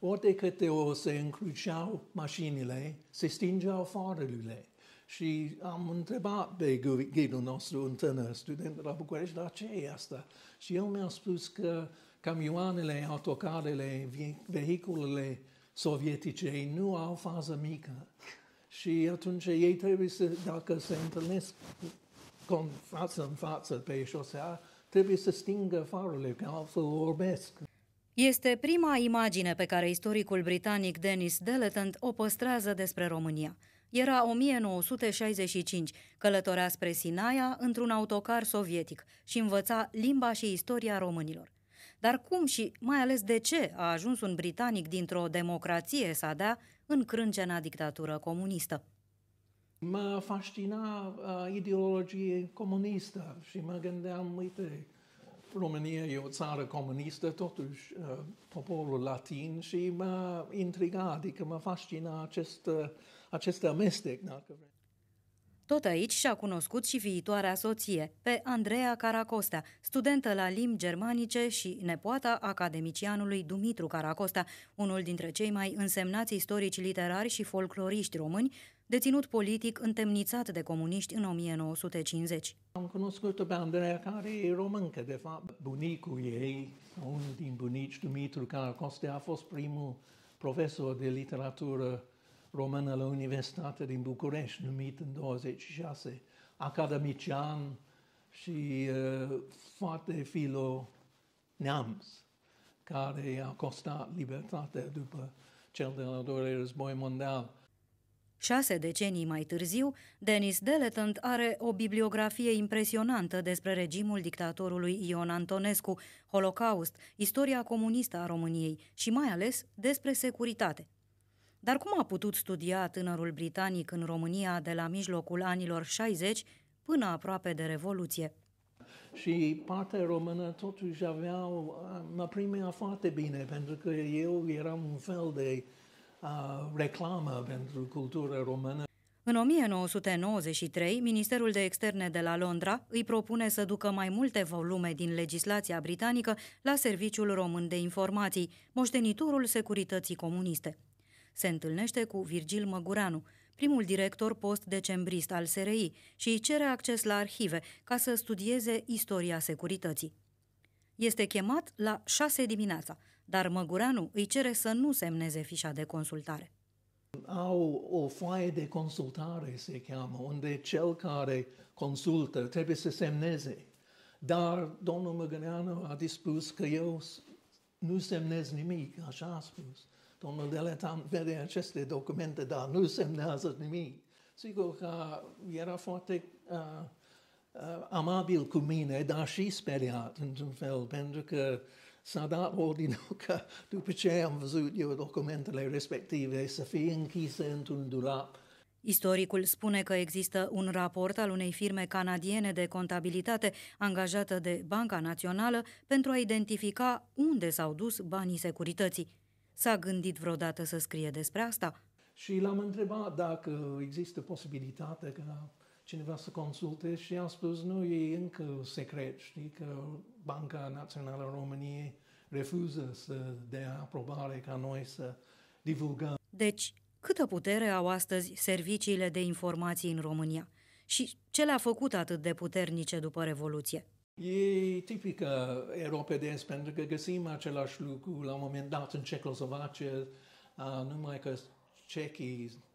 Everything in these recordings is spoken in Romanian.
Ori de câte o se încruceau mașinile, se stingeau farurile. Și am întrebat pe ghidul nostru, un tânăr student de la București, dar ce e asta? Și el mi-a spus că camioanele, autocarele, vehiculele sovietice nu au fază mică. Și atunci ei trebuie să, dacă se întâlnesc față în față pe șosea, trebuie să stingă farurile, că altfel orbesc. Este prima imagine pe care istoricul britanic Dennis Deletant o păstrează despre România. Era 1965, călătorea spre Sinaia într-un autocar sovietic și învăța limba și istoria românilor. Dar cum și mai ales de ce a ajuns un britanic dintr-o democrație să dea în crâncena dictatură comunistă? Mă fascina uh, ideologie comunistă și mă gândeam, uite, România e o țară comunistă, totuși uh, poporul latin și m-a intrigat, adică mă fascina acest, uh, acest amestec, dacă vrei. Tot aici și-a cunoscut și viitoarea soție, pe Andreea Caracosta, studentă la limbi germanice și nepoata academicianului Dumitru Caracosta, unul dintre cei mai însemnați istorici literari și folcloriști români, deținut politic întemnițat de comuniști în 1950. Am cunoscut-o pe Andreea care e româncă, de fapt. Bunicul ei, unul din bunici, Dumitru Caracoste, a fost primul profesor de literatură română la Universitatea din București, numit în 26, academician și uh, foarte filo neamț, care a costat libertatea după cel de-al doilea război mondial. Șase decenii mai târziu, Denis Deletant are o bibliografie impresionantă despre regimul dictatorului Ion Antonescu, Holocaust, istoria comunistă a României și mai ales despre securitate. Dar cum a putut studia tânărul britanic în România de la mijlocul anilor 60 până aproape de Revoluție? Și partea română totuși avea, mă primea foarte bine, pentru că eu eram un fel de uh, reclamă pentru cultură română. În 1993, Ministerul de Externe de la Londra îi propune să ducă mai multe volume din legislația britanică la Serviciul Român de Informații, moștenitorul securității comuniste. Se întâlnește cu Virgil Măguranu, primul director post-decembrist al SRI, și îi cere acces la arhive ca să studieze istoria securității. Este chemat la 6 dimineața, dar Măgureanu îi cere să nu semneze fișa de consultare. Au o foaie de consultare, se cheamă, unde cel care consultă trebuie să semneze. Dar domnul Măgăneanu a dispus că eu nu semnez nimic, așa a spus. Domnul Deletan vede aceste documente, dar nu semnează nimic. Sigur că era foarte uh, uh, amabil cu mine, dar și speriat într-un fel, pentru că s-a dat ordinul că după ce am văzut eu documentele respective să fie închise într-un dulap Istoricul spune că există un raport al unei firme canadiene de contabilitate angajată de Banca Națională pentru a identifica unde s-au dus banii securității. S-a gândit vreodată să scrie despre asta? Și l-am întrebat dacă există posibilitatea ca cineva să consulte și am spus, nu, e încă secret, știi, că Banca Națională României refuză să dea aprobare ca noi să divulgăm. Deci, câtă putere au astăzi serviciile de informații în România? Și ce le-a făcut atât de puternice după Revoluție? E tipică Europa de Est, pentru că găsim același lucru la un moment dat în Cecoslovacia, numai că cehii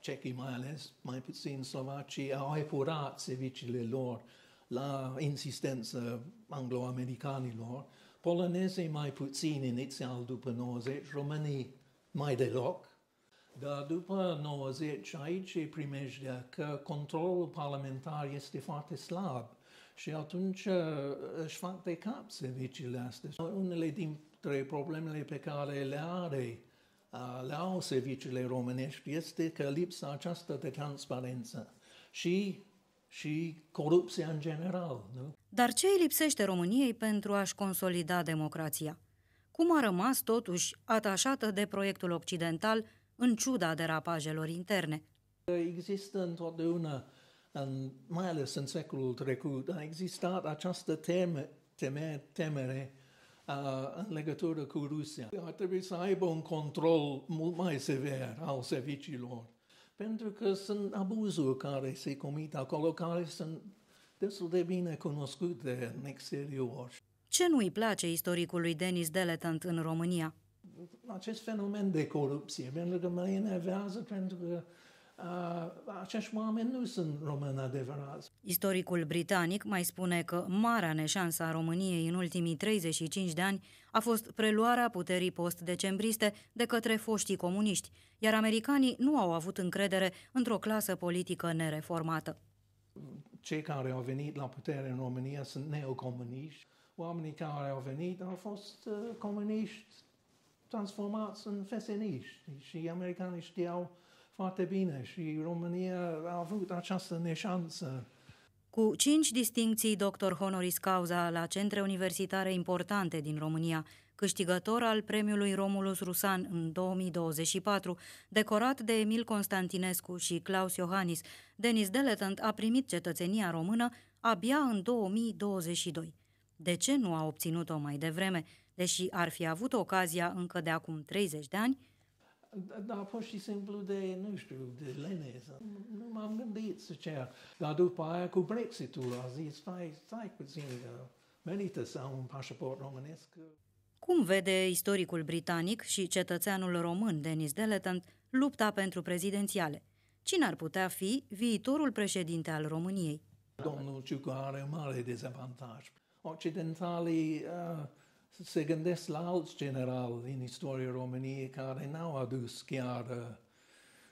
cehii mai ales, mai puțin slovacii, au epurat serviciile lor la insistență anglo-americanilor, polonezii mai puțin inițial după 90, românii mai deloc, dar după 90 aici e primejdea că controlul parlamentar este foarte slab și atunci uh, își fac de cap serviciile astea. Unele dintre problemele pe care le are la serviciile românești este că lipsa aceasta de transparență și, și corupția în general. Nu? Dar ce îi lipsește României pentru a-și consolida democrația? Cum a rămas totuși atașată de proiectul occidental în ciuda derapajelor interne? Există întotdeauna, în, mai ales în secolul trecut, a existat această teme, teme, temere în legătură cu Rusia. Ar trebui să aibă un control mult mai sever al serviciilor, pentru că sunt abuzuri care se comit acolo, care sunt destul de bine cunoscute în exterior. Ce nu-i place istoricului Denis Deletant în România? Acest fenomen de corupție, pentru că mă enervează, pentru că Uh, acești oameni nu sunt români adevărați. Istoricul britanic mai spune că marea neșansă a României în ultimii 35 de ani a fost preluarea puterii post-decembriste de către foștii comuniști, iar americanii nu au avut încredere într-o clasă politică nereformată. Cei care au venit la putere în România sunt neocomuniști. Oamenii care au venit au fost uh, comuniști transformați în feseniști și americanii știau uh, foarte bine și România a avut această neșanță. Cu cinci distinții doctor honoris causa la centre universitare importante din România, câștigător al premiului Romulus Rusan în 2024, decorat de Emil Constantinescu și Claus Iohannis, Denis Deletant a primit cetățenia română abia în 2022. De ce nu a obținut-o mai devreme, deși ar fi avut ocazia încă de acum 30 de ani, dar pur și simplu de, nu știu, de lene. nu m-am gândit să cer. Dar după aia cu Brexitul a zis, stai, stai puțin, merită să am un pașaport românesc. Cum vede istoricul britanic și cetățeanul român Denis Deletant lupta pentru prezidențiale? Cine ar putea fi viitorul președinte al României? Domnul Ciucă are mare dezavantaj. Occidentalii uh, se gândesc la alți generali din istoria României care n-au adus chiar, uh,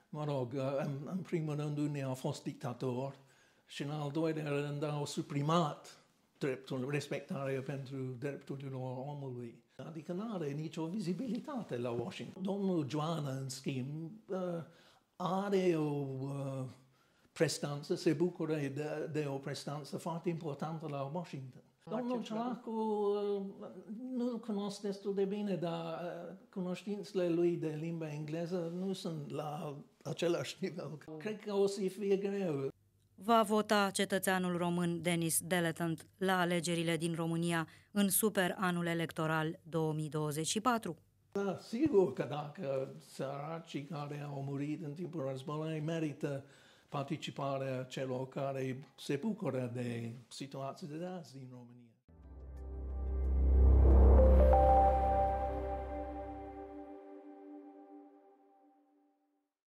mă rog, uh, în, în primul rând unii au fost dictator, și în al doilea rând au suprimat dreptul, respectarea pentru drepturile omului. Adică nu are nicio vizibilitate la Washington. Domnul Joana, în schimb, uh, are o prestanță, se bucură de, de o prestanță foarte importantă la Washington. Domnul Ciolacu nu-l cunosc destul de bine, dar uh, cunoștințele lui de limba engleză nu sunt la același nivel. Cred că o să fie greu. Va vota cetățeanul român Denis Deletant la alegerile din România în super anul electoral 2024. Da, sigur că dacă săracii care au murit în timpul războiului merită uh, participarea celor care se bucură de situații de azi din România.